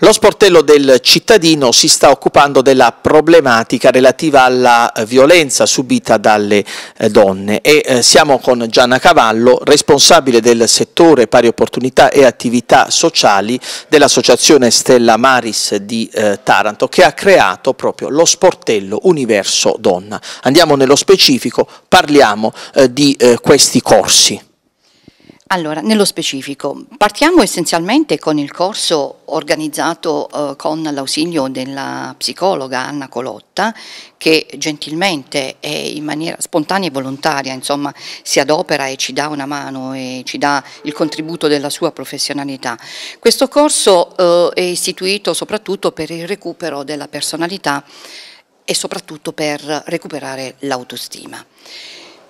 Lo sportello del cittadino si sta occupando della problematica relativa alla eh, violenza subita dalle eh, donne e eh, siamo con Gianna Cavallo, responsabile del settore pari opportunità e attività sociali dell'associazione Stella Maris di Taranto che ha creato proprio lo sportello Universo Donna. Andiamo nello specifico, parliamo di questi corsi. Allora, nello specifico, partiamo essenzialmente con il corso organizzato eh, con l'ausilio della psicologa Anna Colotta, che gentilmente e in maniera spontanea e volontaria insomma, si adopera e ci dà una mano e ci dà il contributo della sua professionalità. Questo corso eh, è istituito soprattutto per il recupero della personalità e soprattutto per recuperare l'autostima.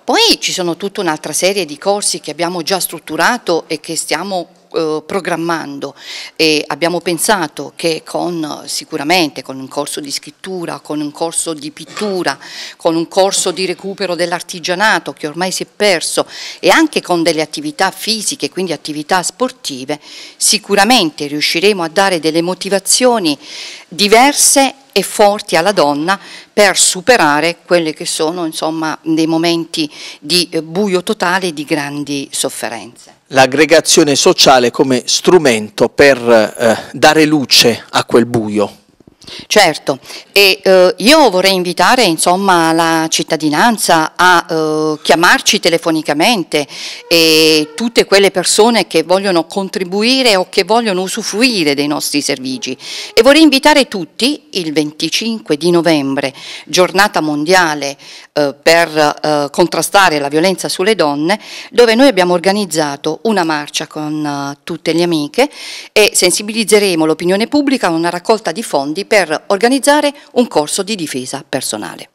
Poi ci sono tutta un'altra serie di corsi che abbiamo già strutturato e che stiamo eh, programmando e abbiamo pensato che con sicuramente con un corso di scrittura, con un corso di pittura, con un corso di recupero dell'artigianato che ormai si è perso e anche con delle attività fisiche, quindi attività sportive, sicuramente riusciremo a dare delle motivazioni diverse e forti alla donna per superare quelli che sono insomma, dei momenti di eh, buio totale e di grandi sofferenze. L'aggregazione sociale come strumento per eh, dare luce a quel buio. Certo, e eh, io vorrei invitare insomma, la cittadinanza a eh, chiamarci telefonicamente e tutte quelle persone che vogliono contribuire o che vogliono usufruire dei nostri servigi E vorrei invitare tutti il 25 di novembre, giornata mondiale eh, per eh, contrastare la violenza sulle donne, dove noi abbiamo organizzato una marcia con eh, tutte le amiche e sensibilizzeremo l'opinione pubblica a una raccolta di fondi per per organizzare un corso di difesa personale.